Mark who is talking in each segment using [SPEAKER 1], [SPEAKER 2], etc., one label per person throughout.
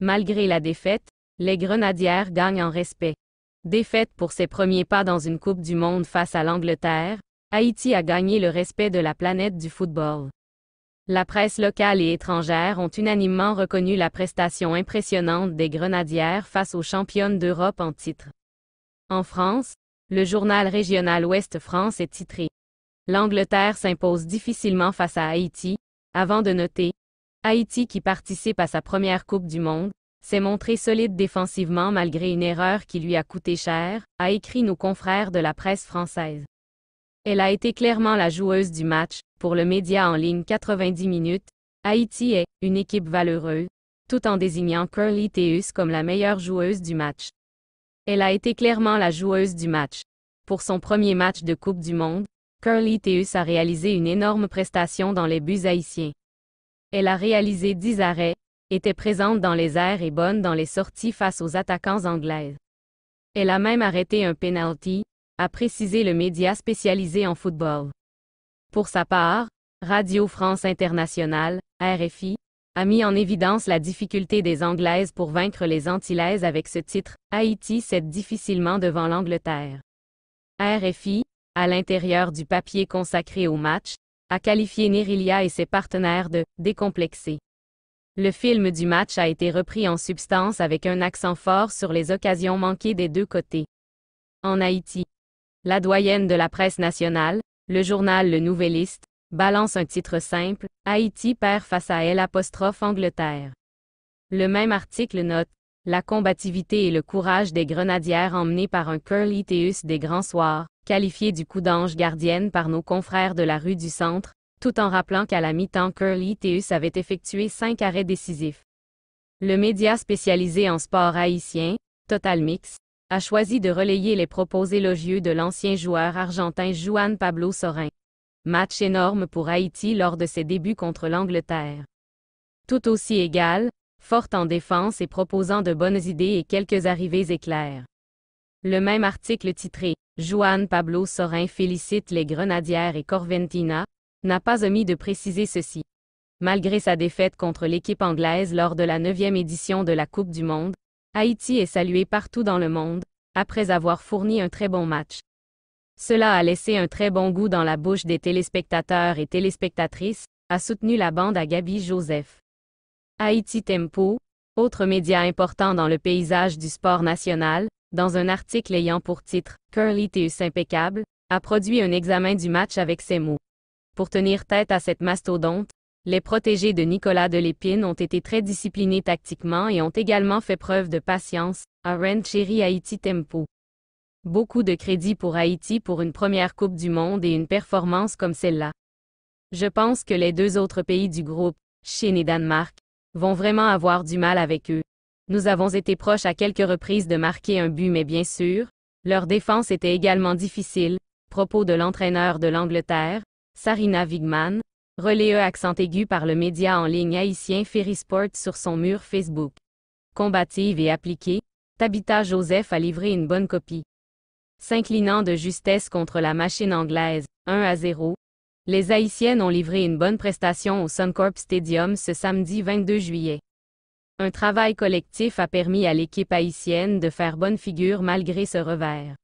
[SPEAKER 1] Malgré la défaite, les Grenadières gagnent en respect. Défaite pour ses premiers pas dans une Coupe du Monde face à l'Angleterre, Haïti a gagné le respect de la planète du football. La presse locale et étrangère ont unanimement reconnu la prestation impressionnante des Grenadières face aux championnes d'Europe en titre. En France, le journal régional Ouest France est titré. L'Angleterre s'impose difficilement face à Haïti, avant de noter, Haïti qui participe à sa première Coupe du Monde, s'est montré solide défensivement malgré une erreur qui lui a coûté cher, a écrit nos confrères de la presse française. Elle a été clairement la joueuse du match, pour le média en ligne 90 minutes, Haïti est une équipe valeureuse, tout en désignant Curly Teus comme la meilleure joueuse du match. Elle a été clairement la joueuse du match. Pour son premier match de Coupe du Monde, Curly Teus a réalisé une énorme prestation dans les buts haïtiens. Elle a réalisé 10 arrêts, était présente dans les airs et bonne dans les sorties face aux attaquants anglais. Elle a même arrêté un penalty, a précisé le média spécialisé en football. Pour sa part, Radio France Internationale, RFI, a mis en évidence la difficulté des Anglaises pour vaincre les Antillaises avec ce titre, Haïti cède difficilement devant l'Angleterre. RFI, à l'intérieur du papier consacré au match, a qualifié Nerilia et ses partenaires de décomplexés. Le film du match a été repris en substance avec un accent fort sur les occasions manquées des deux côtés. En Haïti, la doyenne de la presse nationale, le journal Le Nouvelliste, balance un titre simple, Haïti perd face à elle Angleterre. Le même article note, la combativité et le courage des grenadières emmenées par un curl des grands soirs, qualifié du coup d'ange gardienne par nos confrères de la rue du Centre, tout en rappelant qu'à la mi-temps Curly Teus avait effectué cinq arrêts décisifs. Le média spécialisé en sport haïtien, Total Mix, a choisi de relayer les propos élogieux de l'ancien joueur argentin Juan Pablo Sorin. Match énorme pour Haïti lors de ses débuts contre l'Angleterre. Tout aussi égal, forte en défense et proposant de bonnes idées et quelques arrivées éclairs. Le même article titré Juan Pablo Sorin félicite les Grenadières et Corventina, n'a pas omis de préciser ceci. Malgré sa défaite contre l'équipe anglaise lors de la 9e édition de la Coupe du Monde, Haïti est salué partout dans le monde, après avoir fourni un très bon match. Cela a laissé un très bon goût dans la bouche des téléspectateurs et téléspectatrices, a soutenu la bande à Gabi Joseph. Haïti Tempo, autre média important dans le paysage du sport national, dans un article ayant pour titre Curly Teus impeccable, a produit un examen du match avec ces mots. Pour tenir tête à cette mastodonte, les protégés de Nicolas Delépine ont été très disciplinés tactiquement et ont également fait preuve de patience, à Rencheri Haïti Tempo. Beaucoup de crédit pour Haïti pour une première Coupe du Monde et une performance comme celle-là. Je pense que les deux autres pays du groupe, Chine et Danemark, vont vraiment avoir du mal avec eux, nous avons été proches à quelques reprises de marquer un but mais bien sûr, leur défense était également difficile. Propos de l'entraîneur de l'Angleterre, Sarina Wigman, relayé accent aigu par le média en ligne haïtien Ferry Sport sur son mur Facebook. Combative et appliquée, Tabitha Joseph a livré une bonne copie. S'inclinant de justesse contre la machine anglaise, 1 à 0, les Haïtiennes ont livré une bonne prestation au Suncorp Stadium ce samedi 22 juillet. Un travail collectif a permis à l'équipe haïtienne de faire bonne figure malgré ce revers.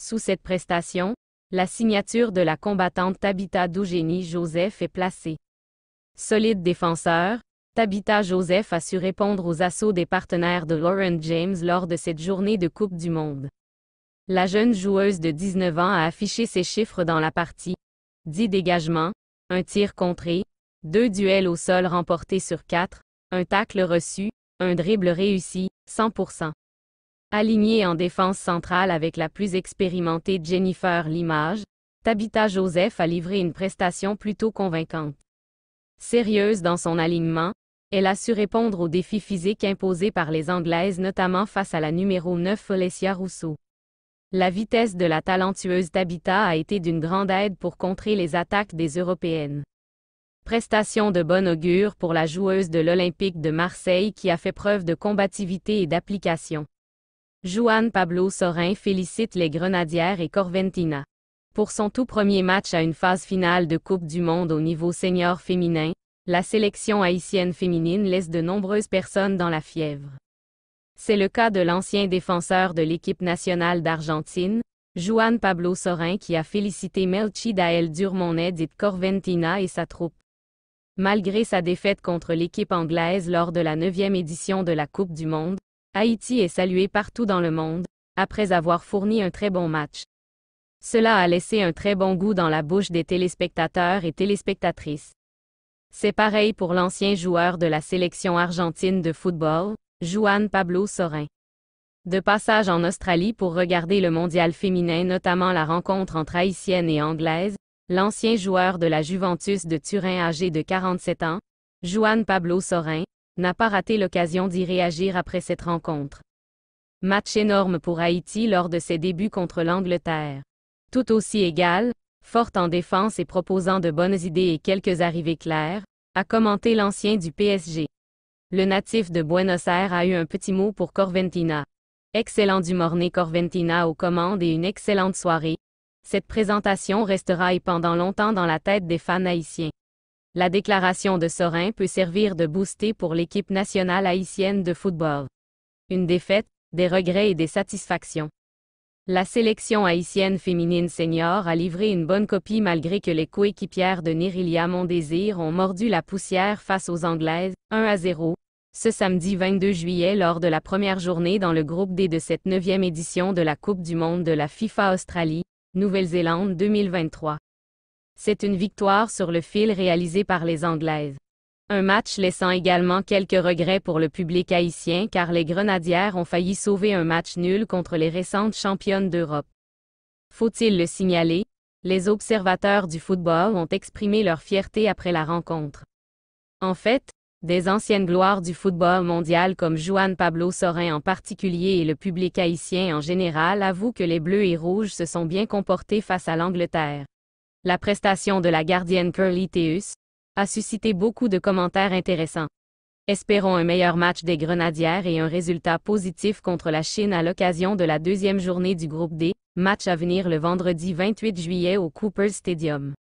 [SPEAKER 1] Sous cette prestation, la signature de la combattante Tabitha Dougeny Joseph est placée. Solide défenseur, Tabitha Joseph a su répondre aux assauts des partenaires de Lauren James lors de cette journée de Coupe du Monde. La jeune joueuse de 19 ans a affiché ses chiffres dans la partie. 10 dégagements, un tir contré, deux duels au sol remportés sur quatre, un tacle reçu, un dribble réussi, 100%. Alignée en défense centrale avec la plus expérimentée Jennifer Limage, Tabitha Joseph a livré une prestation plutôt convaincante. Sérieuse dans son alignement, elle a su répondre aux défis physiques imposés par les Anglaises notamment face à la numéro 9 Felicia Rousseau. La vitesse de la talentueuse Tabitha a été d'une grande aide pour contrer les attaques des Européennes. Prestation de bon augure pour la joueuse de l'Olympique de Marseille qui a fait preuve de combativité et d'application. Juan Pablo Sorin félicite les Grenadières et Corventina. Pour son tout premier match à une phase finale de Coupe du Monde au niveau senior féminin, la sélection haïtienne féminine laisse de nombreuses personnes dans la fièvre. C'est le cas de l'ancien défenseur de l'équipe nationale d'Argentine, Juan Pablo Sorin qui a félicité Melchi Dael Durmonet dit Corventina et sa troupe. Malgré sa défaite contre l'équipe anglaise lors de la neuvième édition de la Coupe du Monde, Haïti est salué partout dans le monde, après avoir fourni un très bon match. Cela a laissé un très bon goût dans la bouche des téléspectateurs et téléspectatrices. C'est pareil pour l'ancien joueur de la sélection argentine de football, Juan Pablo Sorin. De passage en Australie pour regarder le mondial féminin, notamment la rencontre entre Haïtienne et Anglaise, L'ancien joueur de la Juventus de Turin âgé de 47 ans, Juan Pablo Sorin, n'a pas raté l'occasion d'y réagir après cette rencontre. Match énorme pour Haïti lors de ses débuts contre l'Angleterre. Tout aussi égal, forte en défense et proposant de bonnes idées et quelques arrivées claires, a commenté l'ancien du PSG. Le natif de Buenos Aires a eu un petit mot pour Corventina. Excellent du morné Corventina aux commandes et une excellente soirée, cette présentation restera et pendant longtemps dans la tête des fans haïtiens. La déclaration de Sorin peut servir de booster pour l'équipe nationale haïtienne de football. Une défaite, des regrets et des satisfactions. La sélection haïtienne féminine senior a livré une bonne copie malgré que les coéquipières de Nirilia Mondésir ont mordu la poussière face aux Anglaises, 1 à 0, ce samedi 22 juillet lors de la première journée dans le groupe D de cette neuvième édition de la Coupe du monde de la FIFA Australie, Nouvelle-Zélande 2023. C'est une victoire sur le fil réalisée par les Anglaises. Un match laissant également quelques regrets pour le public haïtien car les Grenadières ont failli sauver un match nul contre les récentes championnes d'Europe. Faut-il le signaler? Les observateurs du football ont exprimé leur fierté après la rencontre. En fait, des anciennes gloires du football mondial comme Juan Pablo Sorin en particulier et le public haïtien en général avouent que les Bleus et Rouges se sont bien comportés face à l'Angleterre. La prestation de la gardienne Curly Theus a suscité beaucoup de commentaires intéressants. Espérons un meilleur match des Grenadières et un résultat positif contre la Chine à l'occasion de la deuxième journée du groupe D, match à venir le vendredi 28 juillet au Cooper Stadium.